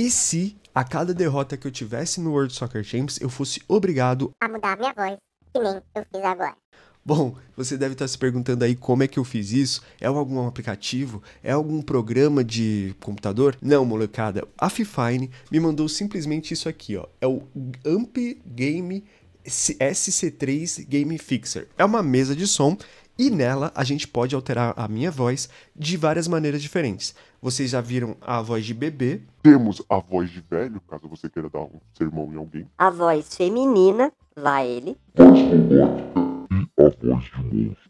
E se a cada derrota que eu tivesse no World Soccer Champs eu fosse obrigado a mudar minha voz, que nem eu fiz agora? Bom, você deve estar se perguntando aí como é que eu fiz isso? É algum aplicativo? É algum programa de computador? Não, molecada. A Fifine me mandou simplesmente isso aqui, ó. É o Amp Game SC3 Game Fixer. É uma mesa de som e nela a gente pode alterar a minha voz de várias maneiras diferentes. Vocês já viram a voz de bebê. Temos a voz de velho, caso você queira dar um sermão em alguém. A voz feminina, lá ele. Voz robótica e a voz de monstro.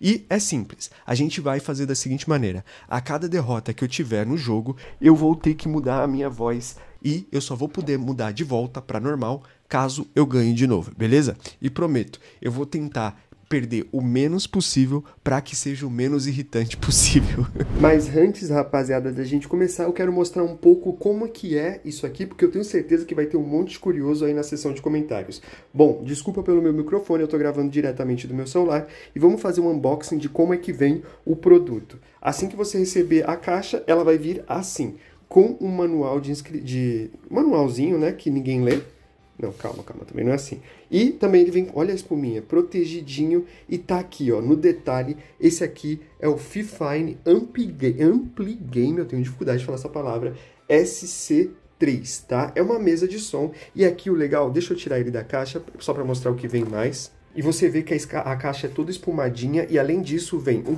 E é simples, a gente vai fazer da seguinte maneira: a cada derrota que eu tiver no jogo, eu vou ter que mudar a minha voz e eu só vou poder mudar de volta para normal caso eu ganhe de novo, beleza? E prometo, eu vou tentar perder o menos possível para que seja o menos irritante possível. Mas antes, rapaziada, da gente começar, eu quero mostrar um pouco como que é isso aqui, porque eu tenho certeza que vai ter um monte de curioso aí na seção de comentários. Bom, desculpa pelo meu microfone, eu estou gravando diretamente do meu celular e vamos fazer um unboxing de como é que vem o produto. Assim que você receber a caixa, ela vai vir assim, com um manual de, de manualzinho, né, que ninguém lê não, calma, calma, também não é assim. E também ele vem, olha a espuminha, protegidinho e tá aqui, ó, no detalhe. Esse aqui é o Fifine Ampli, Ampli Game, eu tenho dificuldade de falar essa palavra, SC 3, tá? É uma mesa de som. E aqui o legal, deixa eu tirar ele da caixa só para mostrar o que vem mais. E você vê que a, caixa é toda espumadinha e além disso vem um,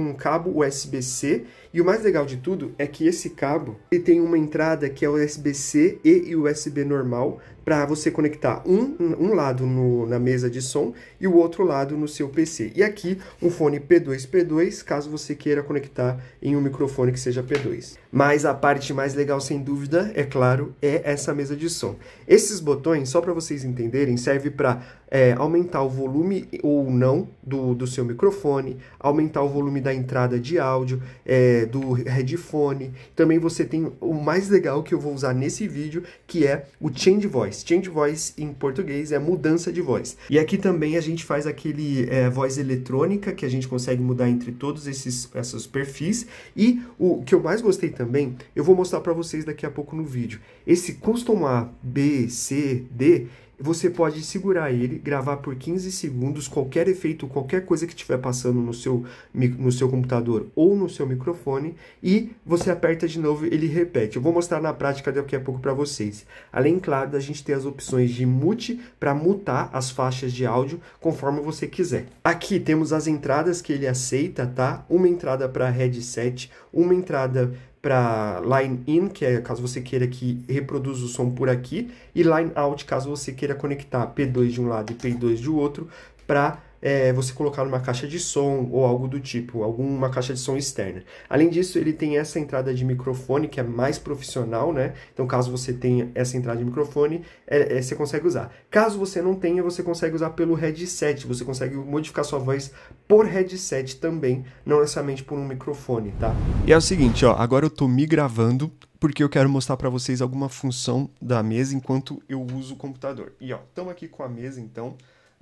um, um cabo USB-C. E o mais legal de tudo é que esse cabo ele tem uma entrada que é USB-C e USB normal para você conectar um, um lado no, na mesa de som e o outro lado no seu PC. E aqui um fone P2 P2, caso você queira conectar em um microfone que seja P2. Mas a parte mais legal, sem dúvida, é claro, é essa mesa de som. Esses botões, só para vocês entenderem, serve para é, aumentar o volume ou não do, do seu microfone, aumentar o volume da entrada de áudio, é, do headphone. Também você tem o mais legal que eu vou usar nesse vídeo, que é o Change Voice voice. Change voice em português é mudança de voz. E aqui também a gente faz aquele é, voz eletrônica que a gente consegue mudar entre todos esses, esses perfis. E o que eu mais gostei também, eu vou mostrar para vocês daqui a pouco no vídeo. Esse custom A, B, C, D, você pode segurar ele, gravar por 15 segundos qualquer efeito, qualquer coisa que estiver passando no seu, no seu computador ou no seu microfone e você aperta de novo, ele repete. Eu vou mostrar na prática daqui a pouco para vocês. Além, claro, da gente ter as opções de mute para mutar as faixas de áudio conforme você quiser. Aqui temos as entradas que ele aceita, tá? Uma entrada para headset, uma entrada para line in, que é caso você queira que reproduza o som por aqui, e line out, caso você queira conectar P2 de um lado e P2 do outro, para é, você colocar numa caixa de som ou algo do tipo, alguma caixa de som externa. Além disso, ele tem essa entrada de microfone que é mais profissional, né? Então, caso você tenha essa entrada de microfone, é, é, você consegue usar. Caso você não tenha, você consegue usar pelo headset, você consegue modificar sua voz por headset também, não necessariamente por um microfone, tá? E é o seguinte, ó, agora eu tô me gravando porque eu quero mostrar para vocês alguma função da mesa enquanto eu uso o computador. E ó, estamos aqui com a mesa então.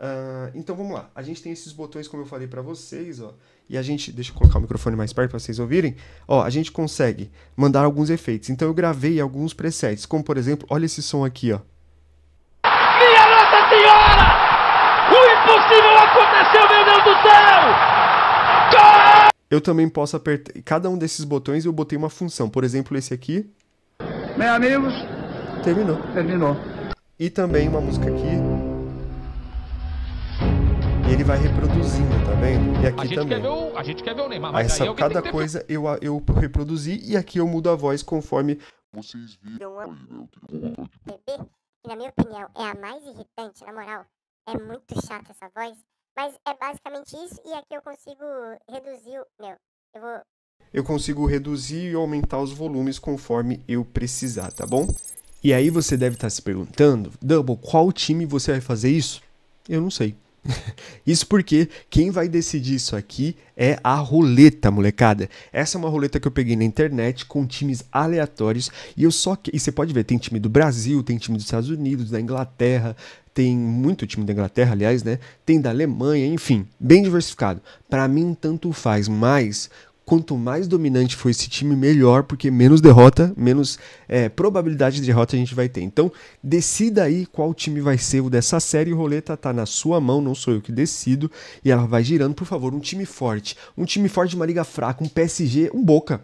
Ah, então vamos lá. A gente tem esses botões, como eu falei para vocês, ó. E a gente, deixa eu colocar o microfone mais perto para vocês ouvirem. Ó, a gente consegue mandar alguns efeitos. Então eu gravei alguns presets, como por exemplo, olha esse som aqui, ó. Minha Nossa Senhora! O impossível aconteceu, meu Deus do céu! Eu também posso apertar cada um desses botões eu botei uma função. Por exemplo, esse aqui. Meus amigos, terminou. Terminou. E também uma música aqui ele vai reproduzindo, tá vendo? E aqui também. O, a gente quer ver o Neymar, mas Essa, cada coisa eu, eu reproduzi e aqui eu mudo a voz conforme vocês viram. É né, bebê, que na minha opinião é a mais irritante, na moral. É muito chata essa voz. Mas é basicamente isso e aqui eu consigo reduzir o. Meu, eu vou. Eu consigo reduzir e aumentar os volumes conforme eu precisar, tá bom? E aí você deve estar se perguntando, Double, qual time você vai fazer isso? Eu não sei. Isso porque quem vai decidir isso aqui é a roleta, molecada. Essa é uma roleta que eu peguei na internet com times aleatórios e eu só que... e você pode ver, tem time do Brasil, tem time dos Estados Unidos, da Inglaterra, tem muito time da Inglaterra, aliás, né? Tem da Alemanha, enfim, bem diversificado. Para mim tanto faz, mas quanto mais dominante for esse time, melhor, porque menos derrota, menos é, probabilidade de derrota a gente vai ter. Então, decida aí qual time vai ser o dessa série. O roleta tá na sua mão, não sou eu que decido. E ela vai girando, por favor, um time forte. Um time forte de uma liga fraca, um PSG, um Boca.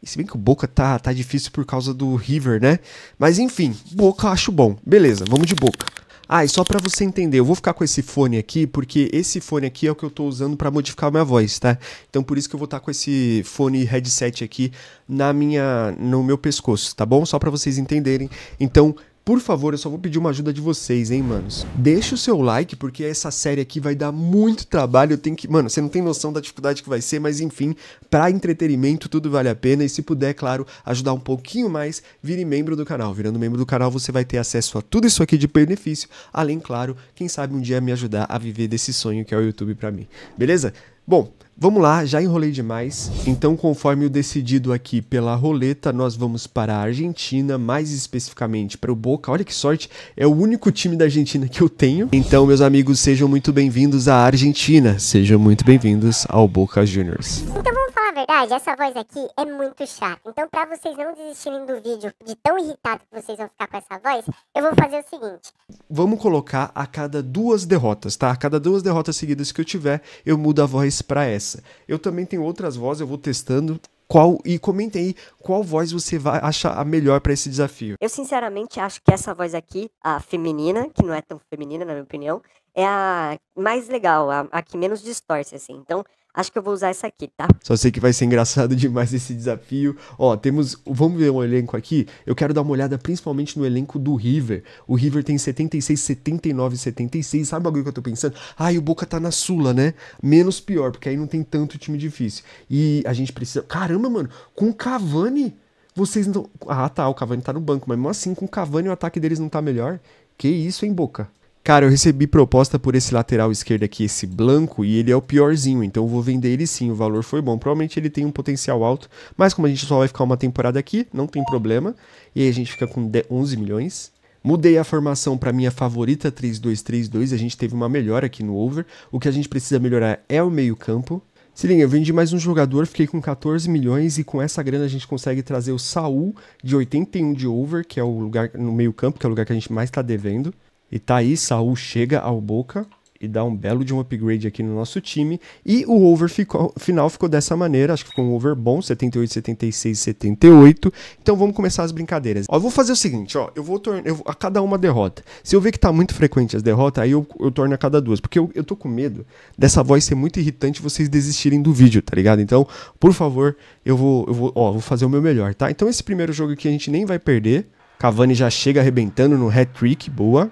E se bem que o Boca tá, tá difícil por causa do River, né? Mas enfim, Boca eu acho bom. Beleza, vamos de Boca. Ah, e só para você entender, eu vou ficar com esse fone aqui, porque esse fone aqui é o que eu tô usando para modificar a minha voz, tá? Então por isso que eu vou estar tá com esse fone headset aqui na minha no meu pescoço, tá bom? Só para vocês entenderem. Então, por favor, eu só vou pedir uma ajuda de vocês, hein, manos. Deixa o seu like, porque essa série aqui vai dar muito trabalho. Eu tenho que. Mano, você não tem noção da dificuldade que vai ser, mas enfim, para entretenimento tudo vale a pena. E se puder, claro, ajudar um pouquinho mais, vire membro do canal. Virando membro do canal, você vai ter acesso a tudo isso aqui de benefício. Além, claro, quem sabe um dia me ajudar a viver desse sonho que é o YouTube para mim. Beleza? Bom, Vamos lá, já enrolei demais. Então, conforme o decidido aqui pela roleta, nós vamos para a Argentina, mais especificamente para o Boca. Olha que sorte, é o único time da Argentina que eu tenho. Então, meus amigos, sejam muito bem-vindos à Argentina. Sejam muito bem-vindos ao Boca Juniors. Então vamos falar a verdade, essa voz aqui é muito chata. Então, para vocês não desistirem do vídeo de tão irritado que vocês vão ficar com essa voz, eu vou fazer o seguinte. Vamos colocar a cada duas derrotas, tá? A cada duas derrotas seguidas que eu tiver, eu mudo a voz para essa essa. Eu também tenho outras vozes, eu vou testando qual e comentem aí qual voz você vai achar a melhor para esse desafio. Eu sinceramente acho que essa voz aqui, a feminina, que não é tão feminina na minha opinião, é a mais legal, a, a que menos distorce assim. Então, Acho que eu vou usar essa aqui, tá? Só sei que vai ser engraçado demais esse desafio. Ó, temos. Vamos ver um elenco aqui. Eu quero dar uma olhada principalmente no elenco do River. O River tem 76, 79, 76. Sabe o bagulho que eu tô pensando? Ah, e o Boca tá na Sula, né? Menos pior, porque aí não tem tanto time difícil. E a gente precisa. Caramba, mano, com o Cavani. Vocês não. Ah, tá, o Cavani tá no banco, mas mesmo assim, com o Cavani o ataque deles não tá melhor. Que isso, hein, Boca? Cara, eu recebi proposta por esse lateral esquerdo aqui, esse Blanco, e ele é o piorzinho, então eu vou vender ele sim, o valor foi bom. Provavelmente ele tem um potencial alto, mas como a gente só vai ficar uma temporada aqui, não tem problema. E aí a gente fica com 11 milhões. Mudei a formação para minha favorita 3-2-3-2, a gente teve uma melhora aqui no over. O que a gente precisa melhorar é o meio-campo. Se liga, eu vendi mais um jogador, fiquei com 14 milhões e com essa grana a gente consegue trazer o Saul de 81 de over, que é o lugar no meio-campo, que é o lugar que a gente mais está devendo. E tá aí, Saul chega ao Boca e dá um belo de um upgrade aqui no nosso time. E o over ficou, final ficou dessa maneira, acho que ficou um over bom, 78, 76, 78. Então vamos começar as brincadeiras. Ó, eu vou fazer o seguinte, ó, eu vou tornar a cada uma derrota. Se eu ver que tá muito frequente as derrotas, aí eu, eu torno a cada duas, porque eu, eu tô com medo dessa voz ser muito irritante e vocês desistirem do vídeo, tá ligado? Então, por favor, eu vou, eu vou, ó, vou fazer o meu melhor, tá? Então esse primeiro jogo aqui a gente nem vai perder. Cavani já chega arrebentando no hat-trick, boa.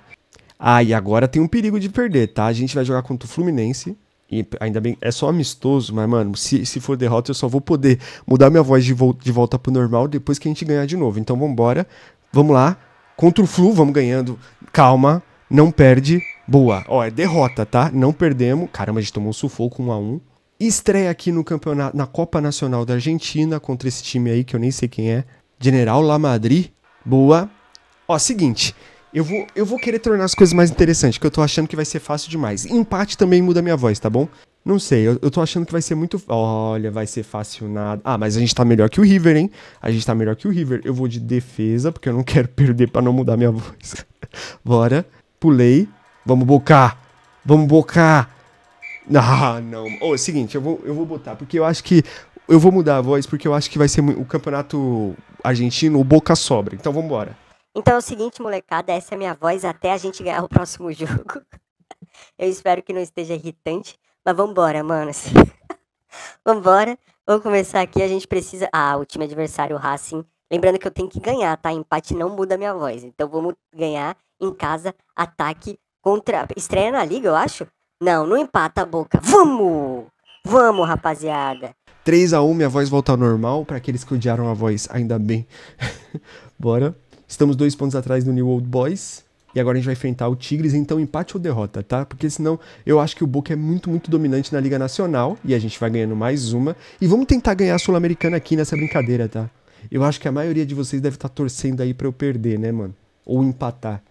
Ah, e agora tem um perigo de perder, tá? A gente vai jogar contra o Fluminense. E ainda bem, é só amistoso, mas, mano, se, se for derrota, eu só vou poder mudar minha voz de, vo de volta pro normal depois que a gente ganhar de novo. Então vambora, vamos lá. Contra o Flu, vamos ganhando. Calma, não perde. Boa. Ó, é derrota, tá? Não perdemos. Caramba, a gente tomou um sufoco 1 um a 1 um. Estreia aqui no campeonato, na Copa Nacional da Argentina, contra esse time aí que eu nem sei quem é. General La Madrid. Boa. Ó, seguinte. Eu vou, eu vou querer tornar as coisas mais interessantes, que eu tô achando que vai ser fácil demais. Empate também muda minha voz, tá bom? Não sei, eu, eu tô achando que vai ser muito. Olha, vai ser fácil nada. Ah, mas a gente tá melhor que o River, hein? A gente tá melhor que o River. Eu vou de defesa, porque eu não quero perder para não mudar minha voz. Bora. Pulei. Vamos bocar. Vamos bocar. Ah, não. Ô, oh, seguinte, eu vou, eu vou botar, porque eu acho que. Eu vou mudar a voz, porque eu acho que vai ser o campeonato argentino, o Boca sobra. Então vambora. Então é o seguinte, molecada, essa é a minha voz até a gente ganhar o próximo jogo. Eu espero que não esteja irritante, mas vambora, manos. vambora, vamos começar aqui, a gente precisa... Ah, o time adversário, o Racing... Lembrando que eu tenho que ganhar, tá? Empate não muda a minha voz. Então vamos ganhar em casa, ataque contra... Estreia na Liga, eu acho? Não, não empata a boca. Vamos! Vamos, rapaziada. 3 a 1 minha voz volta ao normal. Para aqueles que odiaram a voz, ainda bem. Bora. Estamos dois pontos atrás do New Old Boys. E agora a gente vai enfrentar o Tigres, então empate ou derrota, tá? Porque senão eu acho que o Boca é muito, muito dominante na Liga Nacional. E a gente vai ganhando mais uma. E vamos tentar ganhar a Sul-Americana aqui nessa brincadeira, tá? Eu acho que a maioria de vocês deve estar tá torcendo aí pra eu perder, né, mano? Ou empatar.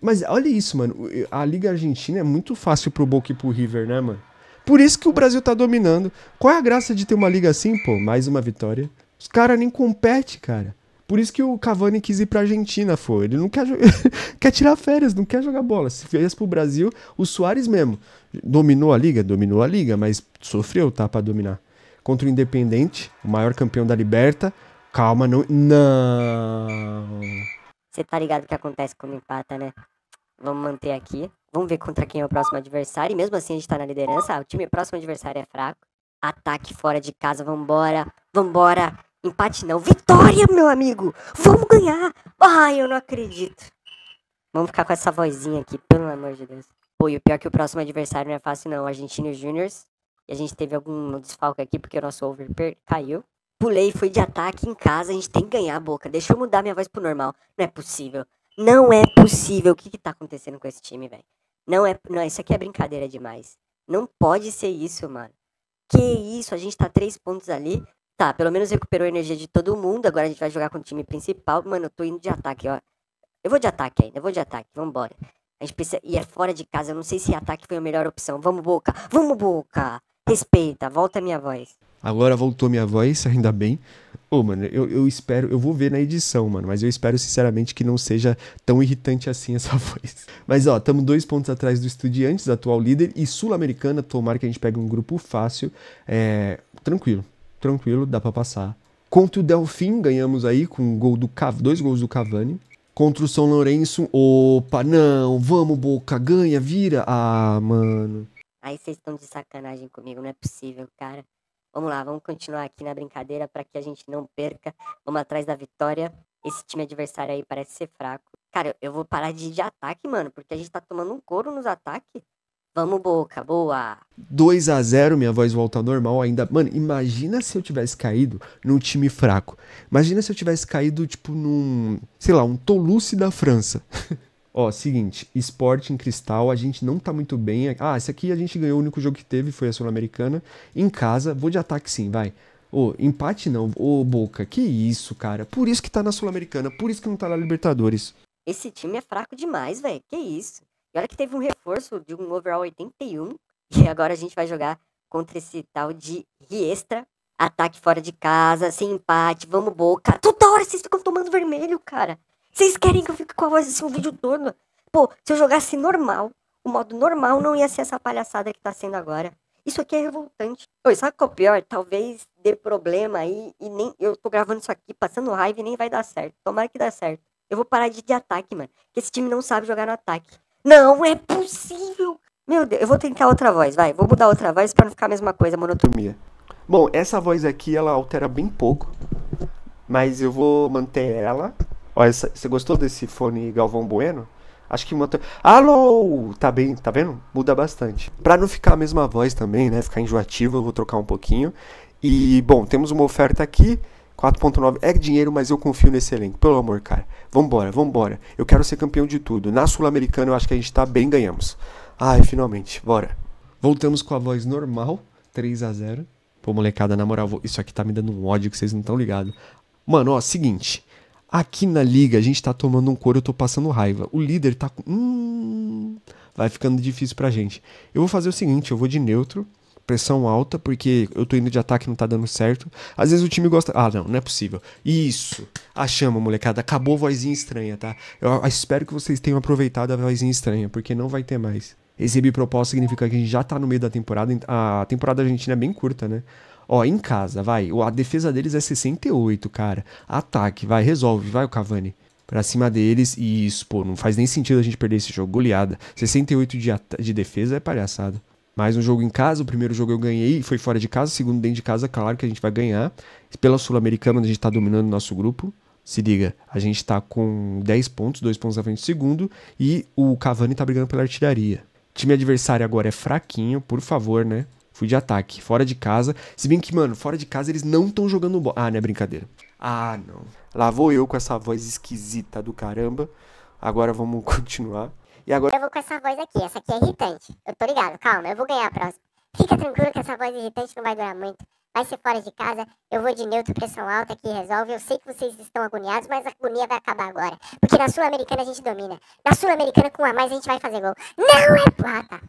Mas olha isso, mano. A Liga Argentina é muito fácil pro Boca e pro River, né, mano? Por isso que o Brasil tá dominando. Qual é a graça de ter uma liga assim, pô? Mais uma vitória. Os caras nem competem, cara. Por isso que o Cavani quis ir pra Argentina, foi. Ele não quer, quer tirar férias, não quer jogar bola. Se fez pro Brasil, o Soares mesmo. Dominou a liga? Dominou a liga, mas sofreu, tá? Pra dominar. Contra o Independente, o maior campeão da Liberta. Calma, não. Não. Você tá ligado o que acontece quando empata, né? Vamos manter aqui. Vamos ver contra quem é o próximo adversário. E mesmo assim a gente tá na liderança. Ah, o time próximo adversário é fraco. Ataque fora de casa, vambora, vambora. Empate não. Vitória, meu amigo! Vamos ganhar! Ai, eu não acredito. Vamos ficar com essa vozinha aqui, pelo amor de Deus. Pô, e o pior é que o próximo adversário não é fácil, não. Argentina Juniors. E a gente teve algum desfalque aqui, porque o nosso over caiu. Pulei, fui de ataque em casa. A gente tem que ganhar a boca. Deixa eu mudar minha voz pro normal. Não é possível. Não é possível. O que que tá acontecendo com esse time, velho? Não é... Não, isso aqui é brincadeira demais. Não pode ser isso, mano. Que isso, a gente tá três pontos ali. Tá, pelo menos recuperou a energia de todo mundo. Agora a gente vai jogar com o time principal. Mano, eu tô indo de ataque, ó. Eu vou de ataque ainda, eu vou de ataque. Vambora. A gente precisa ir é fora de casa. Eu não sei se ataque foi a melhor opção. Vamos, Boca! Vamos, Boca! Respeita, volta a minha voz. Agora voltou minha voz, ainda bem. Ô, oh, mano, eu, eu espero, eu vou ver na edição, mano, mas eu espero sinceramente que não seja tão irritante assim essa voz. Mas ó, estamos dois pontos atrás do Estudiantes, atual líder, e Sul-Americana, tomara que a gente pegue um grupo fácil, é, tranquilo tranquilo, dá para passar. Contra o Delfim, ganhamos aí com um gol do Cav... dois gols do Cavani. Contra o São Lourenço, opa, não, vamos Boca, ganha, vira. Ah, mano. Aí vocês estão de sacanagem comigo, não é possível, cara. Vamos lá, vamos continuar aqui na brincadeira para que a gente não perca. Vamos atrás da vitória. Esse time adversário aí parece ser fraco. Cara, eu vou parar de ir de ataque, mano, porque a gente tá tomando um couro nos ataques. Vamos, Boca, boa. 2 a 0 minha voz volta ao normal ainda. Mano, imagina se eu tivesse caído num time fraco. Imagina se eu tivesse caído, tipo, num, sei lá, um Toulouse da França. Ó, seguinte, esporte em cristal, a gente não tá muito bem. Ah, esse aqui a gente ganhou, o único jogo que teve foi a Sul-Americana. Em casa, vou de ataque sim, vai. Ô, oh, empate não. Ô, oh, Boca, que isso, cara. Por isso que tá na Sul-Americana, por isso que não tá na Libertadores. Esse time é fraco demais, velho. Que isso? E olha que teve um reforço de um overall 81. E agora a gente vai jogar contra esse tal de Riestra. Ataque fora de casa, sem empate, vamos boca. Toda hora vocês ficam tomando vermelho, cara. Vocês querem que eu fique com a voz assim o um vídeo todo? Pô, se eu jogasse normal, o modo normal não ia ser essa palhaçada que tá sendo agora. Isso aqui é revoltante. Oi, sabe qual é o pior? Talvez dê problema aí e nem eu tô gravando isso aqui, passando raiva e nem vai dar certo. Tomara que dá certo. Eu vou parar de, de ataque, mano. Que esse time não sabe jogar no ataque. Não é possível! Meu Deus, eu vou tentar outra voz, vai. Vou mudar outra voz para não ficar a mesma coisa, monotonia. Bom, essa voz aqui, ela altera bem pouco. Mas eu vou manter ela. você gostou desse fone Galvão Bueno? Acho que mantém. Alô! Tá bem, tá vendo? Muda bastante. Para não ficar a mesma voz também, né? Ficar enjoativo, eu vou trocar um pouquinho. E, bom, temos uma oferta aqui. 4.9 é dinheiro, mas eu confio nesse elenco. Pelo amor, cara. Vambora, vambora. Eu quero ser campeão de tudo. Na Sul-Americana eu acho que a gente tá bem, ganhamos. Ai, finalmente, bora. Voltamos com a voz normal, 3 a 0 Pô, molecada, na moral, isso aqui tá me dando um ódio que vocês não estão ligados. Mano, ó, seguinte. Aqui na liga a gente tá tomando um couro, eu tô passando raiva. O líder tá com. Hum, vai ficando difícil pra gente. Eu vou fazer o seguinte: eu vou de neutro pressão alta, porque eu tô indo de ataque e não tá dando certo. Às vezes o time gosta. Ah, não, não é possível. Isso! Achamos, molecada. Acabou a vozinha estranha, tá? Eu espero que vocês tenham aproveitado a vozinha estranha, porque não vai ter mais. Exibir proposta significa que a gente já tá no meio da temporada. A temporada argentina é bem curta, né? Ó, em casa, vai. A defesa deles é 68, cara. Ataque, vai, resolve, vai o Cavani para cima deles e isso, pô, não faz nem sentido a gente perder esse jogo, goleada. 68 de, de defesa é palhaçada. Mais um jogo em casa, o primeiro jogo eu ganhei, foi fora de casa, o segundo dentro de casa, claro que a gente vai ganhar. Pela Sul-Americana, a gente está dominando o nosso grupo. Se liga, a gente está com 10 pontos, 2 pontos à frente do segundo, e o Cavani está brigando pela artilharia. time adversário agora é fraquinho, por favor, né? Fui de ataque, fora de casa. Se bem que, mano, fora de casa eles não estão jogando bola. Ah, não é brincadeira. Ah, não. Lá vou eu com essa voz esquisita do caramba. Agora vamos continuar. E agora. Eu vou com essa voz aqui, essa aqui é irritante. Eu tô ligado, calma, eu vou ganhar a próxima. Fica tranquilo que essa voz irritante não vai durar muito. Vai ser fora de casa, eu vou de neutro, pressão alta que resolve. Eu sei que vocês estão agoniados, mas a agonia vai acabar agora. Porque na Sul-Americana a gente domina. Na Sul-Americana com a mais a gente vai fazer gol. Não é. Ah, tá.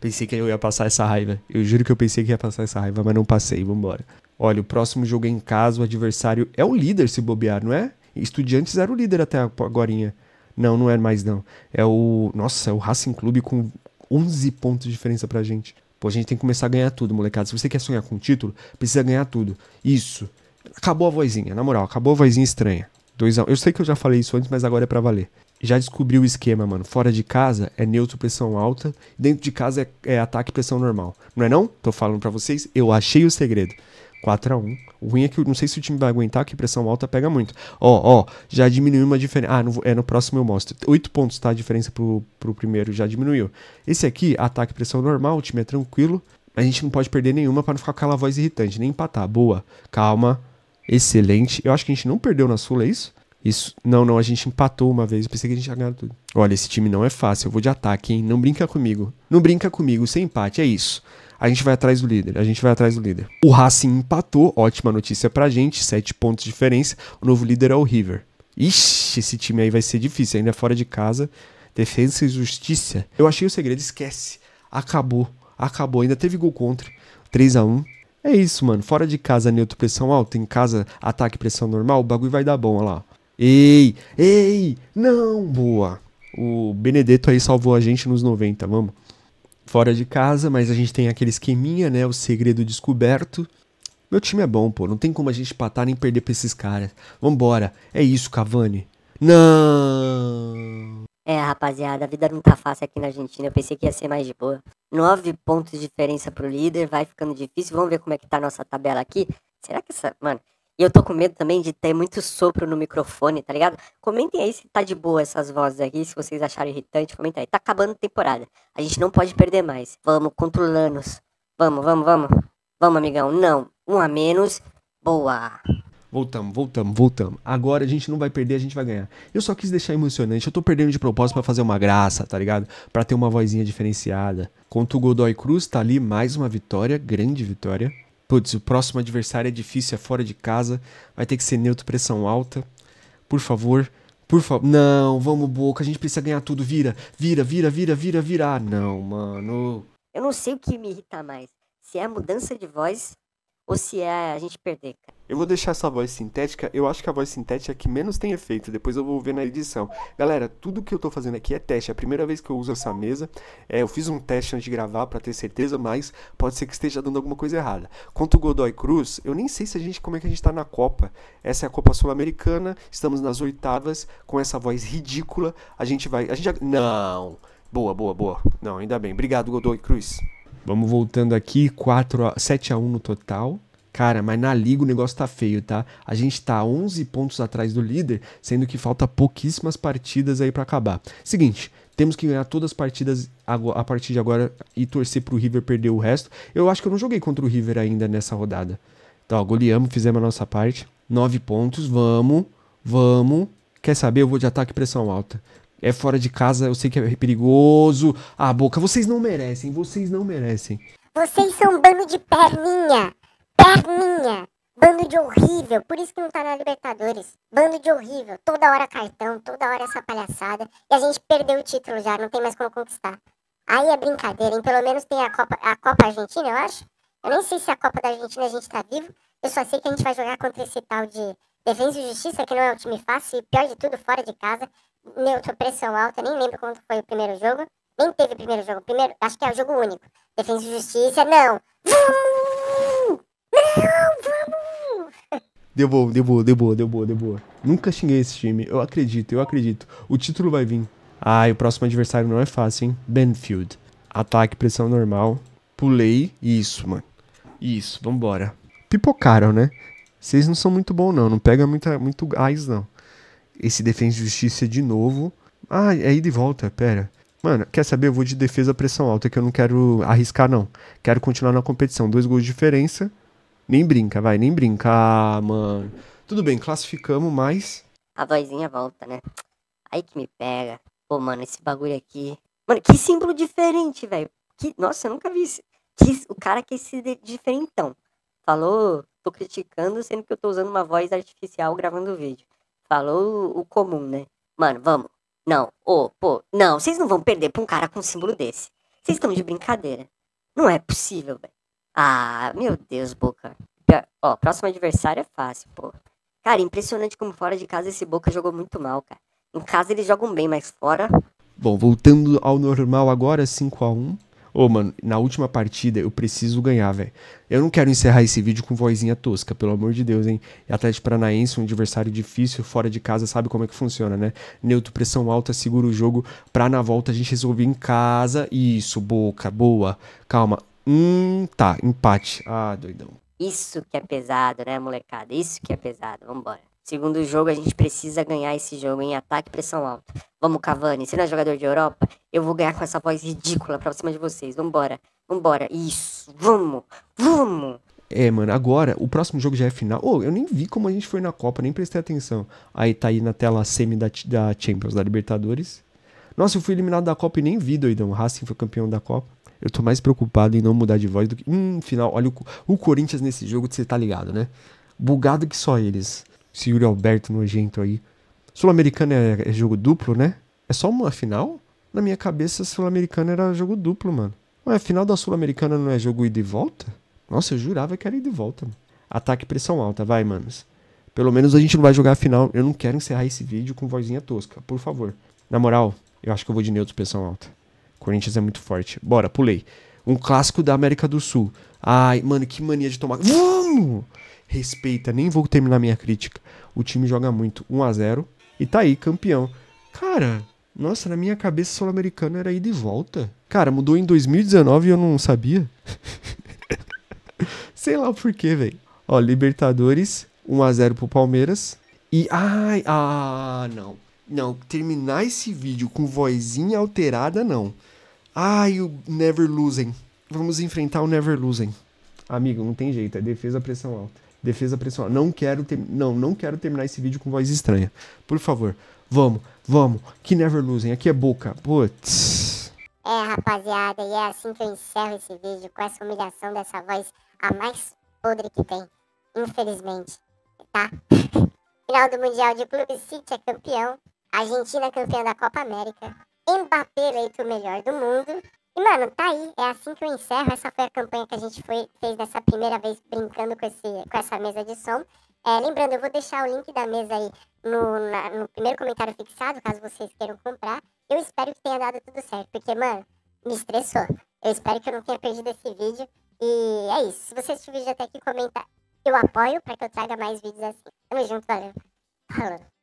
Pensei que eu ia passar essa raiva. Eu juro que eu pensei que ia passar essa raiva, mas não passei. Vambora. Olha, o próximo jogo é em casa, o adversário é o líder se bobear, não é? Estudiantes era o líder até agora. Não, não é mais não. É o. Nossa, é o Racing Clube com 11 pontos de diferença pra gente. Pô, a gente tem que começar a ganhar tudo, molecada. Se você quer sonhar com título, precisa ganhar tudo. Isso. Acabou a vozinha, na moral, acabou a vozinha estranha. 2 a 1. Eu sei que eu já falei isso antes, mas agora é pra valer. Já descobri o esquema, mano. Fora de casa é neutro pressão alta, dentro de casa é, é ataque pressão normal. Não é não? Tô falando para vocês, eu achei o segredo. 4x1. O ruim é que eu não sei se o time vai aguentar, que pressão alta pega muito. Ó, ó, já diminuiu uma diferença. Ah, é no próximo eu mostro. 8 pontos, tá? A diferença pro, pro primeiro já diminuiu. Esse aqui, ataque pressão normal, o time é tranquilo. A gente não pode perder nenhuma para não ficar com aquela voz irritante, nem empatar. Boa, calma, excelente. Eu acho que a gente não perdeu na Sula, é isso? Isso, não, não, a gente empatou uma vez. Eu pensei que a gente ia ganhar tudo. Olha, esse time não é fácil. Eu vou de ataque, hein? Não brinca comigo. Não brinca comigo, sem empate, é isso. A gente vai atrás do líder, a gente vai atrás do líder. O Racing empatou, ótima notícia pra gente, sete pontos de diferença. O novo líder é o River. Ixi, esse time aí vai ser difícil, ainda é fora de casa. Defesa e justiça. Eu achei o segredo, esquece. Acabou, acabou. Ainda teve gol contra. 3 a 1 É isso, mano. Fora de casa, neutro, pressão alta. Em casa, ataque, pressão normal. O bagulho vai dar bom, olha lá. Ei, ei, não, boa. O Benedetto aí salvou a gente nos 90, vamos. Fora de casa, mas a gente tem aquele esqueminha, né? O segredo descoberto. Meu time é bom, pô. Não tem como a gente patar nem perder pra esses caras. Vambora. É isso, Cavani. Não! É, rapaziada, a vida não tá é fácil aqui na Argentina. Eu pensei que ia ser mais de boa. Nove pontos de diferença pro líder, vai ficando difícil. Vamos ver como é que tá a nossa tabela aqui. Será que essa. Mano, e eu tô com medo também de ter muito sopro no microfone, tá ligado? Comentem aí se tá de boa essas vozes aqui, se vocês acharam irritante, comentem aí. Tá acabando a temporada. A gente não pode perder mais. Vamos, controlando-nos. Vamos, vamos, vamos. Vamos, amigão. Não. Um a menos. Boa. Voltamos, voltamos, voltamos. Agora a gente não vai perder, a gente vai ganhar. Eu só quis deixar emocionante. Eu tô perdendo de propósito para fazer uma graça, tá ligado? Para ter uma vozinha diferenciada. Contra o Godoy Cruz, tá ali mais uma vitória, grande vitória putz, o próximo adversário é difícil, é fora de casa, vai ter que ser neutro, pressão alta. Por favor, por favor. Não, vamos, Boca, a gente precisa ganhar tudo. Vira, vira, vira, vira, vira, vira. Ah, não, mano. Eu não sei o que me irrita mais. Se é a mudança de voz ou se é a gente perder, cara. Eu vou deixar essa voz sintética, eu acho que a voz sintética é que menos tem efeito, depois eu vou ver na edição. Galera, tudo que eu tô fazendo aqui é teste, é a primeira vez que eu uso essa mesa, é, eu fiz um teste antes de gravar para ter certeza, mas pode ser que esteja dando alguma coisa errada. Quanto o Godoy Cruz, eu nem sei se a gente, como é que a gente tá na Copa. Essa é a Copa Sul-Americana, estamos nas oitavas, com essa voz ridícula, a gente vai, a gente, não, boa, boa, boa, não, ainda bem, obrigado Godoy Cruz. Vamos voltando aqui, 4 a, 7 a 1 no total. Cara, mas na liga o negócio tá feio, tá? A gente tá 11 pontos atrás do líder, sendo que falta pouquíssimas partidas aí para acabar. Seguinte, temos que ganhar todas as partidas a partir de agora e torcer pro River perder o resto. Eu acho que eu não joguei contra o River ainda nessa rodada. Então, ó, goleamos, fizemos a nossa parte. 9 pontos, vamos, vamos. Quer saber? Eu vou de ataque e pressão alta é fora de casa, eu sei que é perigoso. Ah, boca, vocês não merecem, vocês não merecem. Vocês são um bando de perninha. Perninha. Bando de horrível, por isso que não tá na Libertadores. Bando de horrível, toda hora cartão, toda hora essa palhaçada. E a gente perdeu o título já, não tem mais como conquistar. Aí é brincadeira, hein? Pelo menos tem a Copa, a Copa Argentina, eu acho. Eu nem sei se a Copa da Argentina a gente tá vivo. Eu só sei que a gente vai jogar contra esse tal de Defesa e Justiça, que não é um time fácil, e pior de tudo, fora de casa neutra, pressão alta, nem lembro quando foi o primeiro jogo. Nem teve o primeiro jogo. Primeiro, acho que é o jogo único. Defesa e Justiça, não. Vamos! Não, vamos! Deu boa, deu boa, deu boa, deu boa, deu boa. Nunca xinguei esse time. Eu acredito, eu acredito. O título vai vir. Ah, e o próximo adversário não é fácil, hein? Benfield. Ataque, pressão normal. Pulei. Isso, mano. Isso, vambora. Pipocaram, né? Vocês não são muito bom não. Não pega muita, muito gás, não esse defesa e justiça de novo. Ah, é ida e volta, pera. Mano, quer saber? Eu vou de defesa pressão alta, que eu não quero arriscar, não. Quero continuar na competição. Dois gols de diferença. Nem brinca, vai, nem brinca. Ah, mano. Tudo bem, classificamos, mas. A vozinha volta, né? Aí que me pega. Pô, mano, esse bagulho aqui. Mano, que símbolo diferente, velho. Que... Nossa, eu nunca vi isso. Que... O cara que se diferentão. Falou, tô criticando, sendo que eu tô usando uma voz artificial gravando o vídeo. Falou o comum, né? Mano, vamos. Não, ô, oh, pô, não, vocês não vão perder pra um cara com um símbolo desse. Vocês estão de brincadeira. Não é possível, velho. Ah, meu Deus, Boca. Ó, próximo adversário é fácil, pô. Cara, impressionante como fora de casa esse Boca jogou muito mal, cara. Em casa eles jogam bem, mas fora. Bom, voltando ao normal agora, 5 a 1 Ô, mano, na última partida eu preciso ganhar, velho. Eu não quero encerrar esse vídeo com vozinha tosca, pelo amor de Deus, hein? Atlético Paranaense, um adversário difícil, fora de casa, sabe como é que funciona, né? Neutro, pressão alta, segura o jogo pra na volta a gente resolver em casa. Isso, boca, boa. Calma. Hum, tá, empate. Ah, doidão. Isso que é pesado, né, molecada? Isso que é pesado. Vambora. Segundo jogo, a gente precisa ganhar esse jogo em ataque e pressão alta. Vamos, Cavani, você não é jogador de Europa? Eu vou ganhar com essa voz ridícula pra cima de vocês. Vambora, vambora. Isso, vamos, vamos. É, mano, agora, o próximo jogo já é final. Ô, oh, eu nem vi como a gente foi na Copa, nem prestei atenção. Aí tá aí na tela a semi da, da Champions, da Libertadores. Nossa, eu fui eliminado da Copa e nem vi, doidão. O Racing foi campeão da Copa. Eu tô mais preocupado em não mudar de voz do que. Hum, final, olha o, o Corinthians nesse jogo, você tá ligado, né? Bugado que só eles esse Yuri Alberto nojento aí. Sul-Americana é, é, jogo duplo, né? É só uma final? Na minha cabeça, Sul-Americana era jogo duplo, mano. Ué, a final da Sul-Americana não é jogo ida e volta? Nossa, eu jurava que era ida e volta. Mano. Ataque pressão alta, vai, manos. Pelo menos a gente não vai jogar a final. Eu não quero encerrar esse vídeo com vozinha tosca, por favor. Na moral, eu acho que eu vou de neutro pressão alta. Corinthians é muito forte. Bora, pulei. Um clássico da América do Sul. Ai, mano, que mania de tomar. Vamos! respeita, nem vou terminar minha crítica. O time joga muito, 1 a 0 e tá aí, campeão. Cara, nossa, na minha cabeça sul-americano era ir de volta. Cara, mudou em 2019 e eu não sabia. Sei lá o porquê, velho. Ó, Libertadores, 1 a 0 pro Palmeiras. E ai, ah, não. Não, terminar esse vídeo com vozinha alterada não. Ai, o Never Losing. Vamos enfrentar o Never Losing. Amigo, não tem jeito, é defesa pressão alta defesa pessoal. Não quero ter, não, não quero terminar esse vídeo com voz estranha. Por favor, vamos, vamos. Que never losing. Aqui é boca. Putz. É, rapaziada, e é assim que eu encerro esse vídeo com essa humilhação dessa voz a mais podre que tem, infelizmente, tá? Final do Mundial de Clube City é campeão, Argentina é campeã da Copa América, Mbappé eleito o melhor do mundo e, mano, tá aí. É assim que eu encerro. Essa foi a campanha que a gente foi, fez dessa primeira vez brincando com, esse, com essa mesa de som. É, lembrando, eu vou deixar o link da mesa aí no, na, no primeiro comentário fixado, caso vocês queiram comprar. Eu espero que tenha dado tudo certo, porque, mano, me estressou. Eu espero que eu não tenha perdido esse vídeo. E é isso. Se você assistiu o vídeo até aqui, comenta. Eu apoio para que eu traga mais vídeos assim. Tamo junto, valeu. Falou.